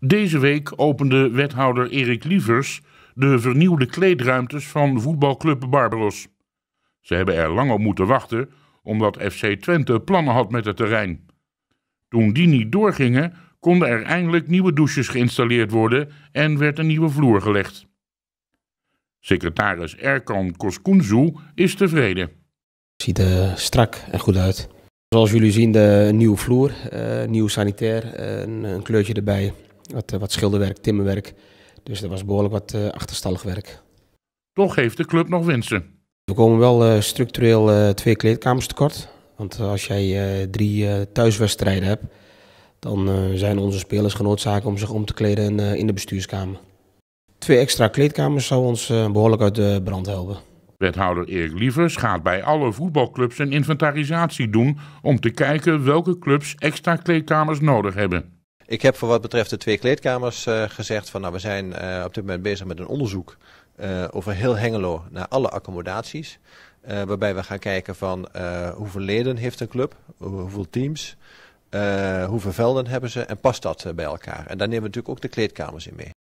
Deze week opende wethouder Erik Lievers de vernieuwde kleedruimtes van voetbalclub Barbaros. Ze hebben er lang op moeten wachten, omdat FC Twente plannen had met het terrein. Toen die niet doorgingen, konden er eindelijk nieuwe douches geïnstalleerd worden en werd een nieuwe vloer gelegd. Secretaris Erkan Koskunzu is tevreden. Ziet er strak en goed uit. Zoals jullie zien, de nieuwe vloer, eh, nieuw sanitair, eh, en een kleurtje erbij wat, eh, wat schilderwerk, timmerwerk. Dus dat was behoorlijk wat eh, achterstallig werk. Toch heeft de club nog winsten. We komen wel eh, structureel twee kleedkamers tekort. Want als jij drie thuiswedstrijden hebt, dan zijn onze spelers genoodzaakt om zich om te kleden in de bestuurskamer. Twee extra kleedkamers zou ons behoorlijk uit de brand helpen. Wethouder Erik Lievers gaat bij alle voetbalclubs een inventarisatie doen om te kijken welke clubs extra kleedkamers nodig hebben. Ik heb voor wat betreft de twee kleedkamers eh, gezegd van nou we zijn eh, op dit moment bezig met een onderzoek eh, over heel Hengelo naar alle accommodaties. waarbij we gaan kijken van hoeveel leden heeft een club, hoeveel teams, hoeveel velden hebben ze en past dat bij elkaar. En daar nemen we natuurlijk ook de kleedkamers in mee.